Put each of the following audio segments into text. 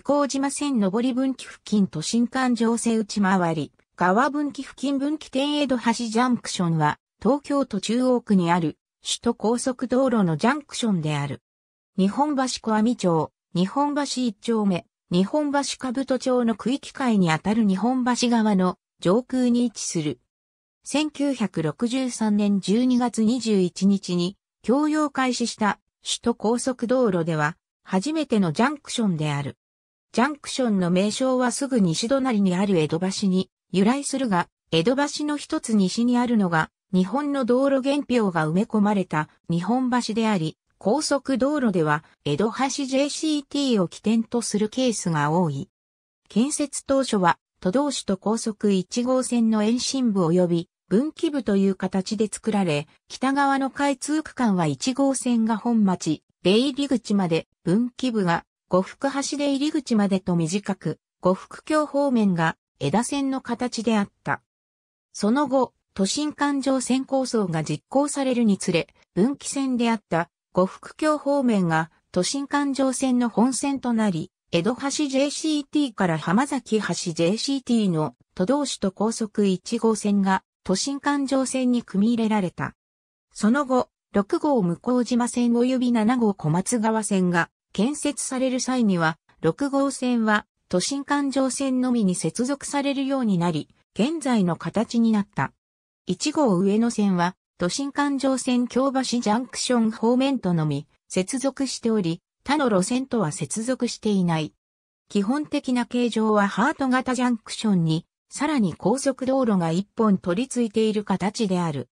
向島線上り分岐付近都心環状線内回り、川分岐付近分岐点江戸橋ジャンクションは、東京都中央区にある、首都高速道路のジャンクションである。日本橋小網町、日本橋一丁目、日本橋兜町の区域外にあたる日本橋側の上空に位置する。1963年12月21日に、共用開始した首都高速道路では、初めてのジャンクションである。ジャンクションの名称はすぐ西隣にある江戸橋に由来するが、江戸橋の一つ西にあるのが、日本の道路原標が埋め込まれた日本橋であり、高速道路では江戸橋 JCT を起点とするケースが多い。建設当初は都道市と高速1号線の延伸部及び分岐部という形で作られ、北側の開通区間は1号線が本町、出入り口まで、分岐部が五福橋で入り口までと短く、五福橋方面が枝線の形であった。その後、都心環状線構想が実行されるにつれ、分岐線であった五福橋方面が都心環状線の本線となり、江戸橋 JCT から浜崎橋 JCT の都道市と高速1号線が都心環状線に組み入れられた。その後、6号向島線及び7号小松川線が建設される際には、6号線は都心環状線のみに接続されるようになり、現在の形になった。1号上野線は、都心環状線京橋ジャンクション方面とのみ、接続しており、他の路線とは接続していない。基本的な形状はハート型ジャンクションに、さらに高速道路が1本取り付いている形である。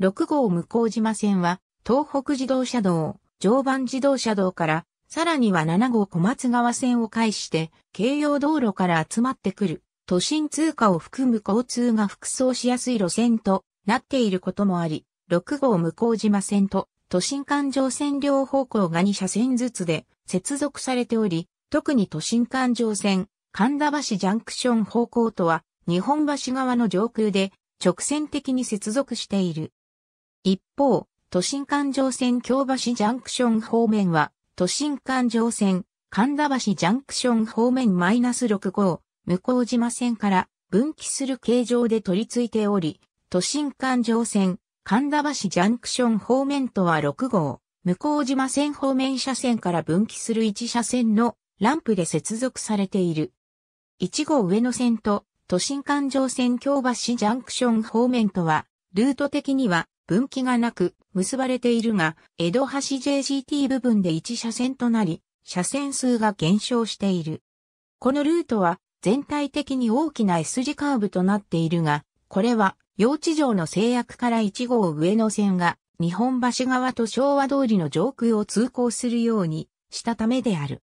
6号向島線は、東北自動車道、常磐自動車道から、さらには7号小松川線を介して、京葉道路から集まってくる、都心通過を含む交通が服装しやすい路線となっていることもあり、6号向島線と都心環状線両方向が2車線ずつで接続されており、特に都心環状線、神田橋ジャンクション方向とは、日本橋側の上空で直線的に接続している。一方、都心環状線京橋ジャンクション方面は、都心環状線、神田橋ジャンクション方面マイナス6号、向島線から分岐する形状で取り付いており、都心環状線、神田橋ジャンクション方面とは6号、向島線方面車線から分岐する1車線のランプで接続されている。1号上野線と都心環状線京橋ジャンクション方面とは、ルート的には分岐がなく結ばれているが、江戸橋 JGT 部分で1車線となり、車線数が減少している。このルートは全体的に大きな S 字カーブとなっているが、これは用地上の制約から1号上の線が日本橋側と昭和通りの上空を通行するようにしたためである。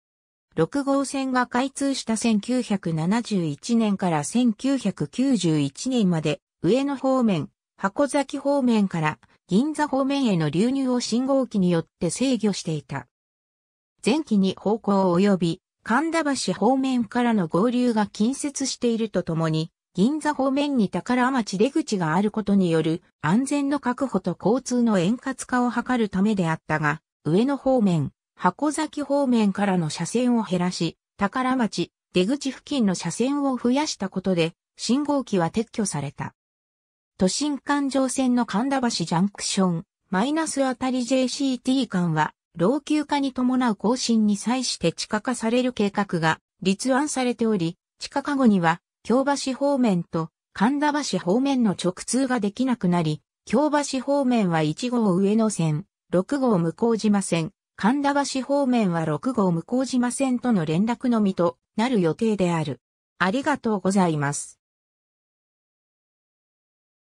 6号線が開通した1971年から1991年まで上野方面、箱崎方面から銀座方面への流入を信号機によって制御していた。前期に方向及び神田橋方面からの合流が近接しているとともに、銀座方面に宝町出口があることによる安全の確保と交通の円滑化を図るためであったが、上野方面、箱崎方面からの車線を減らし、宝町、出口付近の車線を増やしたことで、信号機は撤去された。都心環状線の神田橋ジャンクション、マイナスあたり JCT 間は、老朽化に伴う更新に際して地下化される計画が立案されており、地下化後には、京橋方面と神田橋方面の直通ができなくなり、京橋方面は1号上野線、6号向島線、神田橋方面は6号向島線との連絡のみとなる予定である。ありがとうございます。